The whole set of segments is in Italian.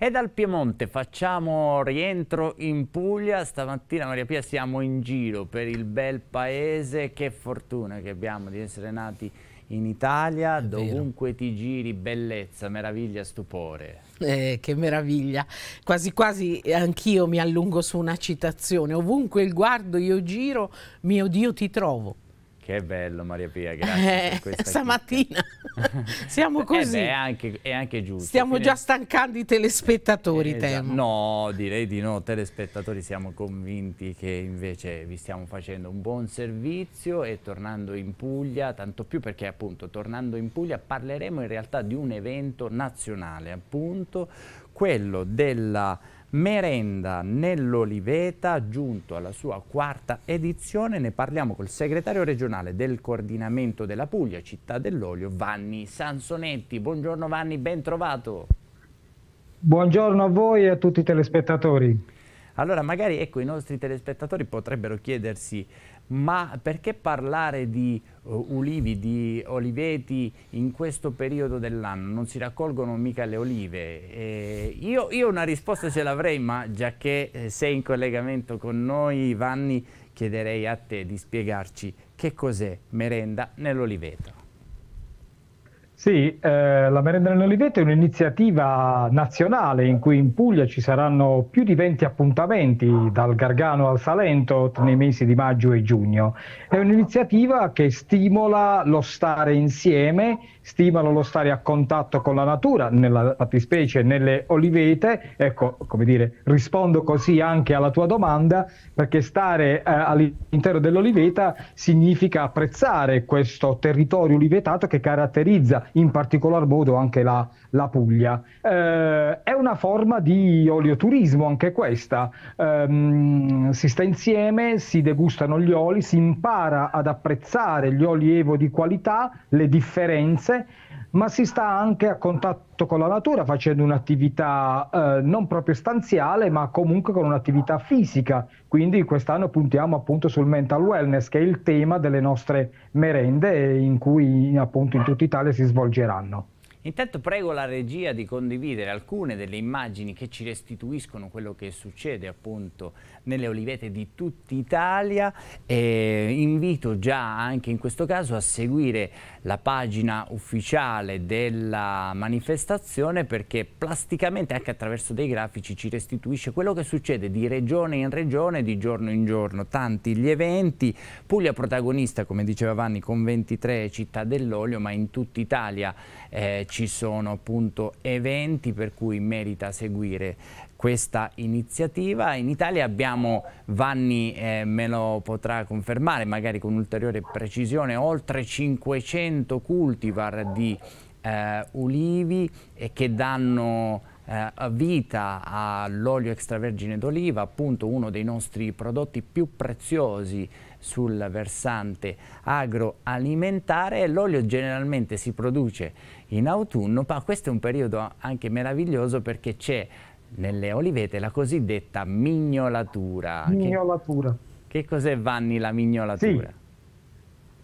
E dal Piemonte facciamo rientro in Puglia. Stamattina Maria Pia siamo in giro per il bel paese. Che fortuna che abbiamo di essere nati in Italia, dovunque ti giri, bellezza, meraviglia, stupore. Eh, che meraviglia, quasi quasi eh, anch'io mi allungo su una citazione, ovunque il guardo io giro, mio Dio ti trovo. Che bello Maria Pia, grazie eh, Stamattina siamo così. Eh beh, è, anche, è, anche, giusto. Stiamo Fine... già stancando i telespettatori, eh, esatto. No, direi di no, telespettatori siamo convinti che invece vi stiamo facendo un buon servizio e tornando in Puglia, tanto più perché appunto tornando in Puglia parleremo in realtà di un evento nazionale, appunto quello della Merenda nell'Oliveta, giunto alla sua quarta edizione, ne parliamo col segretario regionale del coordinamento della Puglia, Città dell'Olio, Vanni Sansonetti. Buongiorno Vanni, ben trovato. Buongiorno a voi e a tutti i telespettatori. Allora magari ecco, i nostri telespettatori potrebbero chiedersi ma perché parlare di uh, ulivi, di oliveti in questo periodo dell'anno? Non si raccolgono mica le olive. Eh, io, io, una risposta ce l'avrei, ma già che eh, sei in collegamento con noi, Vanni, chiederei a te di spiegarci che cos'è merenda nell'oliveto. Sì, eh, la merenda nell'Oliveto è un'iniziativa nazionale in cui in Puglia ci saranno più di 20 appuntamenti dal Gargano al Salento nei mesi di maggio e giugno. È un'iniziativa che stimola lo stare insieme, stimola lo stare a contatto con la natura, nella fattispecie nelle olivete. Ecco, come dire, rispondo così anche alla tua domanda, perché stare eh, all'interno dell'oliveta significa apprezzare questo territorio olivetato che caratterizza in particolar modo anche la, la Puglia. Eh, è una forma di olioturismo anche questa, eh, si sta insieme, si degustano gli oli, si impara ad apprezzare gli oli evo di qualità, le differenze ma si sta anche a contatto con la natura facendo un'attività eh, non proprio stanziale, ma comunque con un'attività fisica quindi quest'anno puntiamo appunto sul mental wellness, che è il tema delle nostre merende eh, in cui appunto in tutta Italia si svolgeranno. Intanto prego la regia di condividere alcune delle immagini che ci restituiscono quello che succede appunto nelle olivete di tutta Italia. E invito già anche in questo caso a seguire la pagina ufficiale della manifestazione perché plasticamente anche attraverso dei grafici ci restituisce quello che succede di regione in regione, di giorno in giorno. Tanti gli eventi, Puglia protagonista come diceva Vanni con 23 città dell'olio ma in tutta Italia eh, ci ci sono appunto eventi per cui merita seguire questa iniziativa. In Italia abbiamo, Vanni eh, me lo potrà confermare magari con ulteriore precisione, oltre 500 cultivar di eh, ulivi eh, che danno eh, vita all'olio extravergine d'oliva, appunto uno dei nostri prodotti più preziosi sul versante agroalimentare. L'olio generalmente si produce in autunno, ma questo è un periodo anche meraviglioso perché c'è nelle olivete la cosiddetta mignolatura. Mignolatura. Che, che cos'è Vanni la mignolatura? Sì.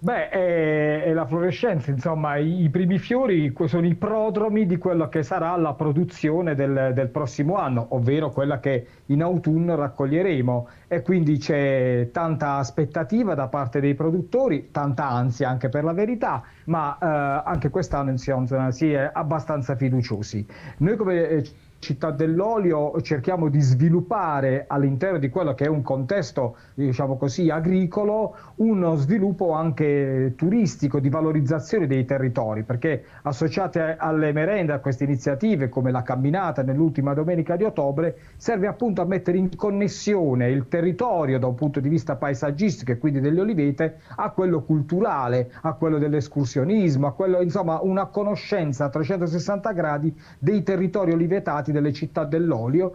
Beh, è, è, la fluorescenza, insomma, i, i, primi fiori sono i prodromi di quello che sarà la produzione del, del, prossimo anno, ovvero quella che in autunno raccoglieremo e quindi c'è tanta aspettativa da parte dei produttori, tanta ansia anche per la verità, ma eh, anche quest'anno insomma, si è abbastanza fiduciosi. Noi come eh, città dell'olio cerchiamo di sviluppare all'interno di quello che è un contesto, diciamo così, agricolo, uno sviluppo anche turistico, di valorizzazione dei territori, perché associate alle merende, a queste iniziative come la camminata nell'ultima domenica di ottobre, serve appunto a mettere in connessione il territorio da un punto di vista paesaggistico e quindi delle olivete a quello culturale, a quello dell'escursionismo, a quello, insomma, una conoscenza a 360 gradi dei territori olivetati delle città dell'olio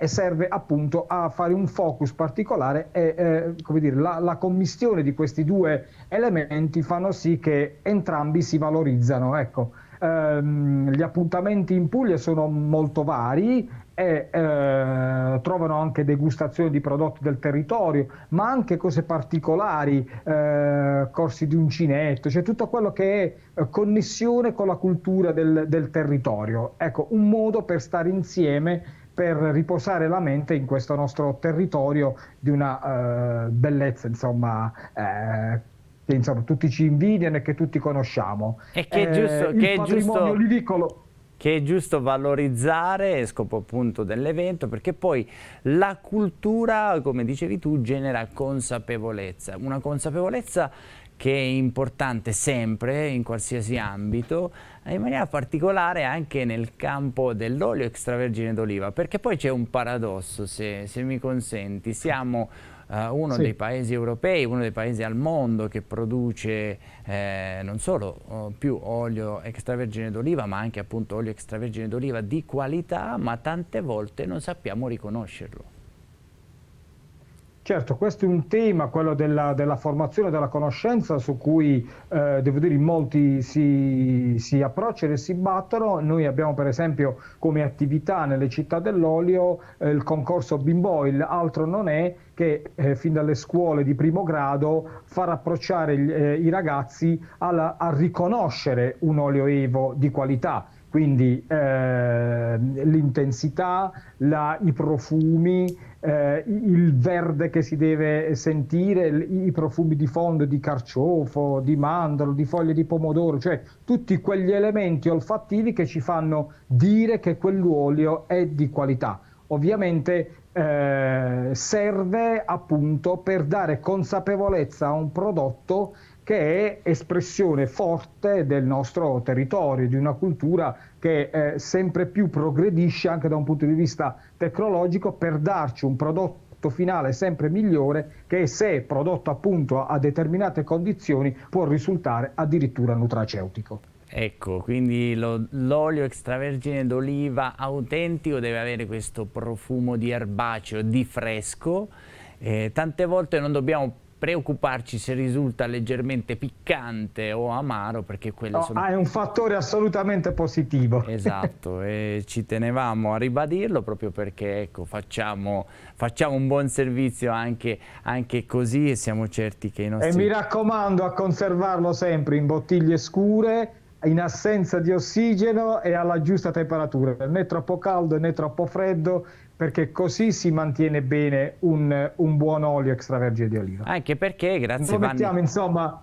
e serve appunto a fare un focus particolare e eh, come dire, la, la, commistione di questi due elementi fanno sì che entrambi si valorizzano. Ecco ehm, gli appuntamenti in Puglia sono molto vari e eh, trovano anche degustazioni di prodotti del territorio, ma anche cose particolari, eh, corsi di uncinetto, cioè tutto quello che è eh, connessione con la cultura del, del territorio. Ecco, un modo per stare insieme, per riposare la mente in questo nostro territorio di una eh, bellezza, insomma, eh, che insomma, tutti ci invidiano e che tutti conosciamo. E che è giusto, eh, che, è giusto che è giusto valorizzare, scopo appunto dell'evento, perché poi la cultura, come dicevi tu, genera consapevolezza, una consapevolezza che è importante sempre in qualsiasi ambito, in maniera particolare anche nel campo dell'olio extravergine d'oliva, perché poi c'è un paradosso, se, se, mi consenti, siamo eh, uno sì. dei paesi europei, uno dei paesi al mondo che produce eh, non solo oh, più olio extravergine d'oliva, ma anche appunto olio extravergine d'oliva di qualità, ma tante volte non sappiamo riconoscerlo. Certo, questo è un tema, quello della, della formazione della conoscenza, su cui eh, devo dire in molti si, si, approcciano e si battono. Noi abbiamo per esempio come attività nelle città dell'olio eh, il concorso Bimboil, altro non è che eh, fin dalle scuole di primo grado far approcciare gli, eh, i ragazzi alla, a riconoscere un olio evo di qualità quindi eh, l'intensità, la, i profumi, eh, il verde che si deve sentire, i profumi di fondo di carciofo, di mandorlo, di foglie di pomodoro, cioè tutti quegli elementi olfattivi che ci fanno dire che quell'olio è di qualità ovviamente eh, serve appunto per dare consapevolezza a un prodotto che è espressione forte del nostro territorio, di una cultura che eh, sempre più progredisce anche da un punto di vista tecnologico per darci un prodotto finale sempre migliore che se prodotto appunto a determinate condizioni può risultare addirittura nutraceutico. Ecco, quindi l'olio extravergine d'oliva autentico deve avere questo profumo di erbaceo, di fresco. Eh, tante volte non dobbiamo preoccuparci se risulta leggermente piccante o amaro perché quello no, sono... ah, è un fattore assolutamente positivo esatto e ci tenevamo a ribadirlo proprio perché ecco, facciamo, facciamo, un buon servizio anche, anche, così e siamo certi che i nostri e mi raccomando a conservarlo sempre in bottiglie scure in assenza di ossigeno e alla giusta temperatura, né troppo caldo né troppo freddo, perché così si mantiene bene un, un buon olio extravergine di oliva. Anche perché, grazie Vanni... Mettiamo, insomma...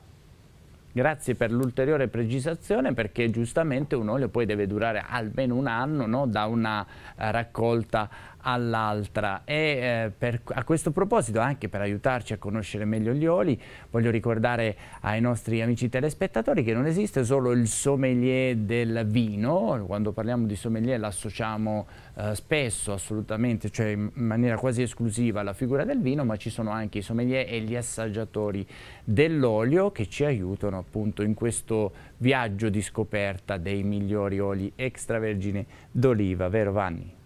Grazie per l'ulteriore precisazione perché giustamente un olio poi deve durare almeno un anno no? da una raccolta all'altra e eh, per, a questo proposito anche per aiutarci a conoscere meglio gli oli voglio ricordare ai nostri amici telespettatori che non esiste solo il sommelier del vino quando parliamo di sommelier l'associamo eh, spesso assolutamente cioè in maniera quasi esclusiva alla figura del vino ma ci sono anche i sommelier e gli assaggiatori dell'olio che ci aiutano appunto in questo viaggio di scoperta dei migliori oli extravergine d'oliva vero Vanni?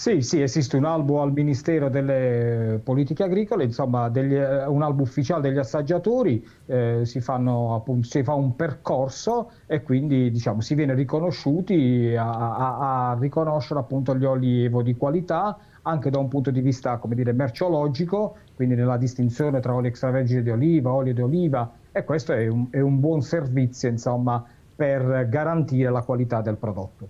Sì, sì, esiste un albo al Ministero delle Politiche Agricole, insomma degli, eh, un albo ufficiale degli assaggiatori, eh, si, fanno, appunto, si, fa un percorso e quindi diciamo, si viene riconosciuti a, a, a riconoscere appunto, gli olievo di qualità anche da un punto di vista dire, merceologico, quindi nella distinzione tra olio extravergine di oliva, olio di oliva e questo è un, è un buon servizio insomma, per garantire la qualità del prodotto.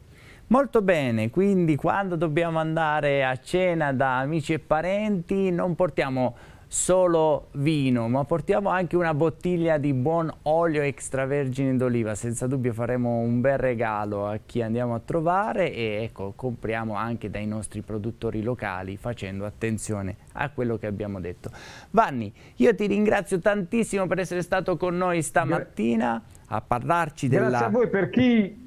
Molto bene, quindi quando dobbiamo andare a cena da amici e parenti non portiamo solo vino, ma portiamo anche una bottiglia di buon olio extravergine d'oliva. Senza dubbio faremo un bel regalo a chi andiamo a trovare e ecco, compriamo anche dai nostri produttori locali facendo attenzione a quello che abbiamo detto. Vanni, io ti ringrazio tantissimo per essere stato con noi stamattina a parlarci della... Grazie a voi per chi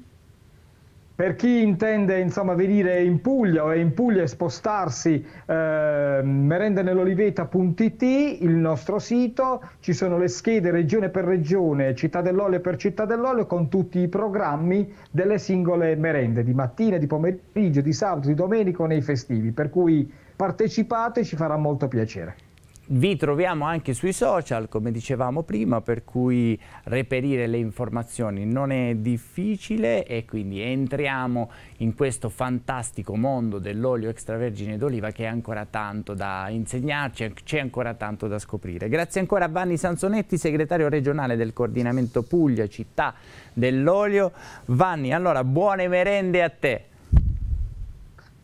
per chi intende insomma, venire in Puglia o è in Puglia e spostarsi, eh, merendenell'oliveta.it, il nostro sito, ci sono le schede regione per regione, città dell'olio per città dell'olio con tutti i programmi delle singole merende, di mattina, di pomeriggio, di sabato, di domenico, nei festivi, per cui partecipate, ci farà molto piacere. Vi troviamo anche sui social, come dicevamo prima, per cui reperire le informazioni non è difficile e quindi entriamo in questo fantastico mondo dell'olio extravergine d'oliva che è ancora tanto da insegnarci, c'è ancora tanto da scoprire. Grazie ancora a Vanni Sansonetti, segretario regionale del coordinamento Puglia, città dell'olio. Vanni, allora buone merende a te.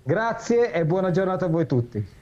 Grazie e buona giornata a voi tutti.